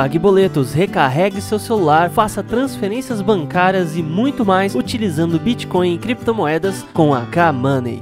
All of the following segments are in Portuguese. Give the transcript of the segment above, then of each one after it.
pague boletos, recarregue seu celular, faça transferências bancárias e muito mais utilizando Bitcoin e criptomoedas com a K-Money.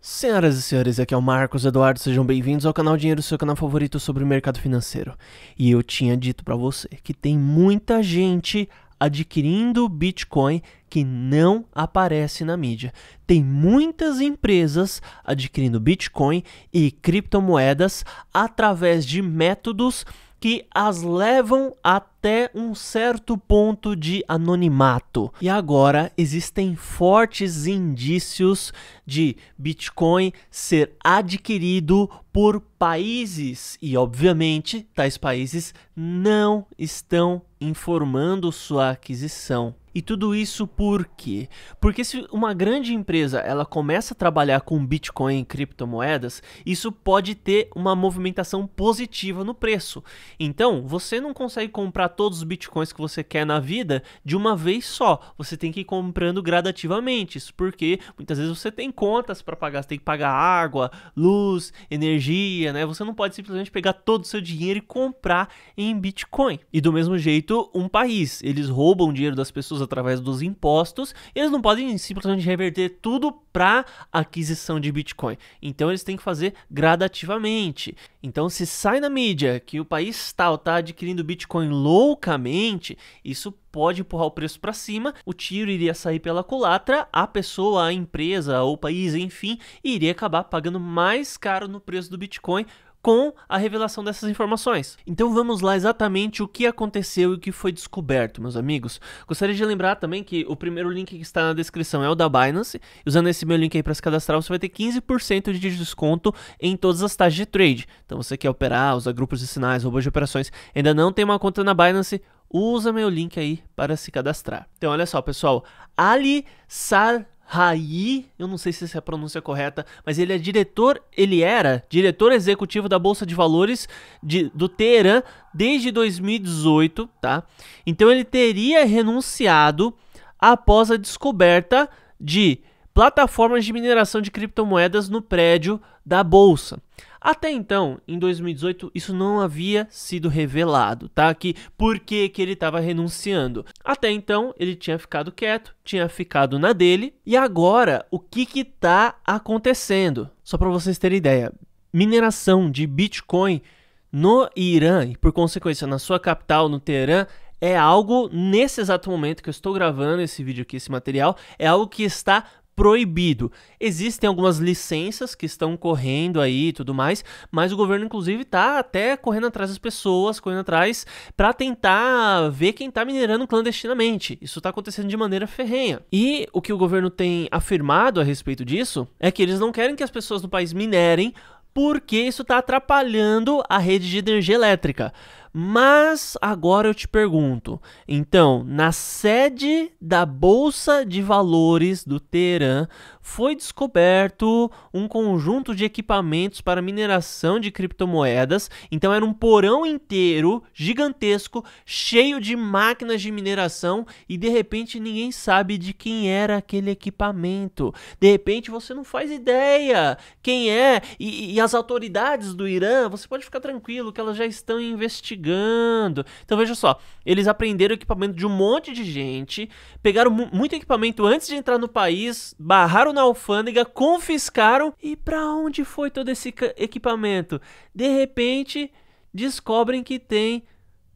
Senhoras e senhores, aqui é o Marcos Eduardo, sejam bem-vindos ao canal Dinheiro, seu canal favorito sobre o mercado financeiro. E eu tinha dito para você que tem muita gente adquirindo Bitcoin que não aparece na mídia. Tem muitas empresas adquirindo Bitcoin e criptomoedas através de métodos que as levam até um certo ponto de anonimato. E agora existem fortes indícios de Bitcoin ser adquirido por países e, obviamente, tais países não estão informando sua aquisição. E tudo isso por quê? Porque se uma grande empresa ela começa a trabalhar com Bitcoin e criptomoedas, isso pode ter uma movimentação positiva no preço. Então, você não consegue comprar todos os Bitcoins que você quer na vida de uma vez só. Você tem que ir comprando gradativamente. Isso porque muitas vezes você tem contas para pagar, você tem que pagar água, luz, energia, né? Você não pode simplesmente pegar todo o seu dinheiro e comprar em Bitcoin. E do mesmo jeito, um país, eles roubam dinheiro das pessoas através dos impostos, eles não podem simplesmente reverter tudo para aquisição de Bitcoin. Então eles têm que fazer gradativamente. Então se sai na mídia que o país tal está adquirindo Bitcoin loucamente, isso pode empurrar o preço para cima, o tiro iria sair pela culatra, a pessoa, a empresa, o país, enfim, iria acabar pagando mais caro no preço do Bitcoin com a revelação dessas informações. Então vamos lá exatamente o que aconteceu e o que foi descoberto, meus amigos. Gostaria de lembrar também que o primeiro link que está na descrição é o da Binance. Usando esse meu link aí para se cadastrar, você vai ter 15% de desconto em todas as taxas de trade. Então você quer é operar, usa grupos de sinais, robôs de operações, ainda não tem uma conta na Binance, usa meu link aí para se cadastrar. Então olha só, pessoal, Ali Sar Rai, eu não sei se essa é a pronúncia correta, mas ele é diretor, ele era diretor executivo da Bolsa de Valores de, do Teheran desde 2018, tá? Então ele teria renunciado após a descoberta de plataformas de mineração de criptomoedas no prédio da Bolsa. Até então, em 2018, isso não havia sido revelado, tá? Que por que, que ele estava renunciando. Até então, ele tinha ficado quieto, tinha ficado na dele. E agora, o que que tá acontecendo? Só para vocês terem ideia, mineração de Bitcoin no Irã e por consequência na sua capital, no Teherã, é algo nesse exato momento que eu estou gravando esse vídeo aqui, esse material, é algo que está proibido. Existem algumas licenças que estão correndo aí e tudo mais, mas o governo inclusive está até correndo atrás das pessoas, correndo atrás para tentar ver quem está minerando clandestinamente. Isso está acontecendo de maneira ferrenha. E o que o governo tem afirmado a respeito disso é que eles não querem que as pessoas do país minerem porque isso está atrapalhando a rede de energia elétrica. Mas agora eu te pergunto, então, na sede da Bolsa de Valores do Teherã foi descoberto um conjunto de equipamentos para mineração de criptomoedas. Então era um porão inteiro gigantesco, cheio de máquinas de mineração e de repente ninguém sabe de quem era aquele equipamento. De repente você não faz ideia quem é e, e as autoridades do Irã, você pode ficar tranquilo que elas já estão investigando chegando. Então veja só, eles apreenderam equipamento de um monte de gente, pegaram muito equipamento antes de entrar no país, barraram na alfândega, confiscaram. E para onde foi todo esse equipamento? De repente, descobrem que tem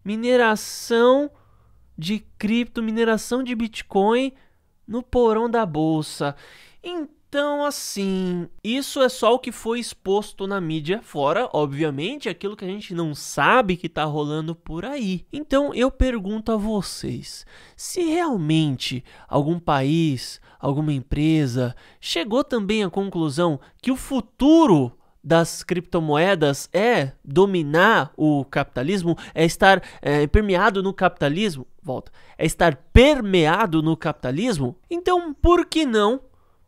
mineração de cripto, mineração de Bitcoin no porão da bolsa. Então, então, assim, isso é só o que foi exposto na mídia fora, obviamente, aquilo que a gente não sabe que tá rolando por aí. Então, eu pergunto a vocês: se realmente algum país, alguma empresa chegou também à conclusão que o futuro das criptomoedas é dominar o capitalismo, é estar é, permeado no capitalismo, volta, é estar permeado no capitalismo, então por que não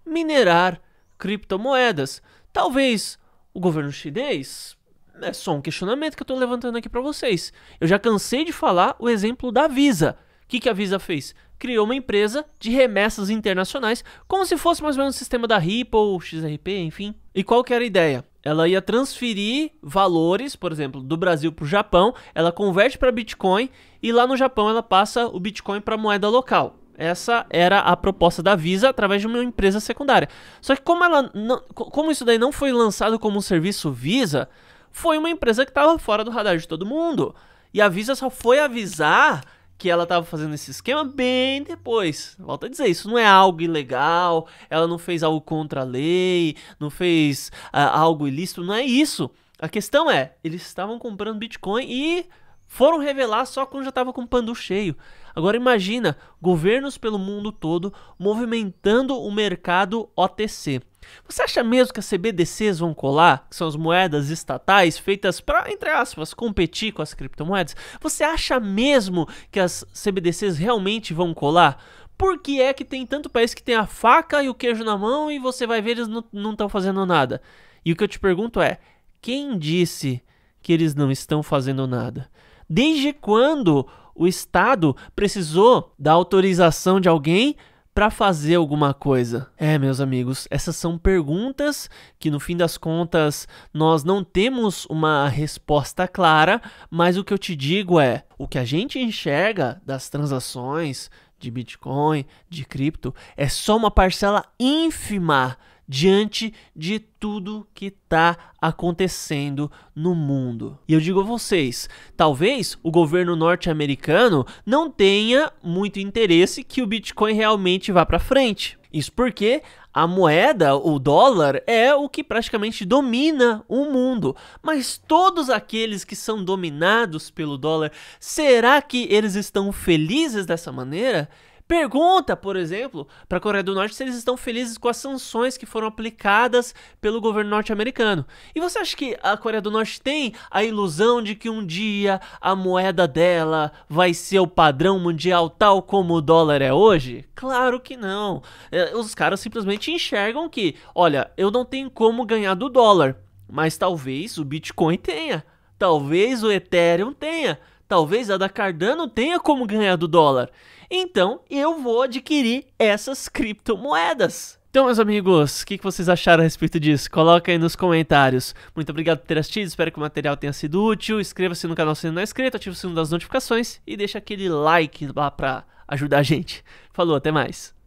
minerar criptomoedas. Talvez o governo chinês. É só um questionamento que eu estou levantando aqui para vocês. Eu já cansei de falar o exemplo da Visa. O que, que a Visa fez? Criou uma empresa de remessas internacionais, como se fosse mais ou menos o um sistema da Ripple, XRP, enfim. E qual que era a ideia? Ela ia transferir valores, por exemplo, do Brasil para o Japão, ela converte para Bitcoin e lá no Japão ela passa o Bitcoin para moeda local. Essa era a proposta da Visa através de uma empresa secundária. Só que como ela não, como isso daí não foi lançado como um serviço Visa, foi uma empresa que estava fora do radar de todo mundo. E a Visa só foi avisar que ela estava fazendo esse esquema bem depois. Volto a dizer, isso não é algo ilegal, ela não fez algo contra a lei, não fez uh, algo ilícito, não é isso. A questão é, eles estavam comprando Bitcoin e foram revelar só quando já estava com o pandu cheio. Agora imagina governos pelo mundo todo movimentando o mercado OTC. Você acha mesmo que as CBDCs vão colar, que são as moedas estatais feitas para, entre aspas, competir com as criptomoedas? Você acha mesmo que as CBDCs realmente vão colar? Por que é que tem tanto país que tem a faca e o queijo na mão e você vai ver eles não estão fazendo nada? E o que eu te pergunto é: quem disse que eles não estão fazendo nada? Desde quando o Estado precisou da autorização de alguém para fazer alguma coisa? É, meus amigos, essas são perguntas que no fim das contas nós não temos uma resposta clara, mas o que eu te digo é: o que a gente enxerga das transações de Bitcoin, de cripto, é só uma parcela ínfima diante de tudo que está acontecendo no mundo. E eu digo a vocês, talvez o governo norte-americano não tenha muito interesse que o Bitcoin realmente vá para frente. Isso porque a moeda, o dólar, é o que praticamente domina o mundo. Mas todos aqueles que são dominados pelo dólar, será que eles estão felizes dessa maneira? Pergunta, por exemplo, para a Coreia do Norte se eles estão felizes com as sanções que foram aplicadas pelo governo norte-americano. E você acha que a Coreia do Norte tem a ilusão de que um dia a moeda dela vai ser o padrão mundial tal como o dólar é hoje? Claro que não. É, os caras simplesmente enxergam que, olha, eu não tenho como ganhar do dólar, mas talvez o Bitcoin tenha, talvez o Ethereum tenha. Talvez a da Cardano tenha como ganhar do dólar. Então eu vou adquirir essas criptomoedas. Então, meus amigos, o que, vocês acharam a respeito disso? Coloca aí nos comentários. Muito obrigado por ter assistido, espero que o material tenha sido útil. Inscreva-se no canal se não é inscrito, ative o sino das notificações e deixa aquele like lá pra ajudar a gente. Falou, até mais.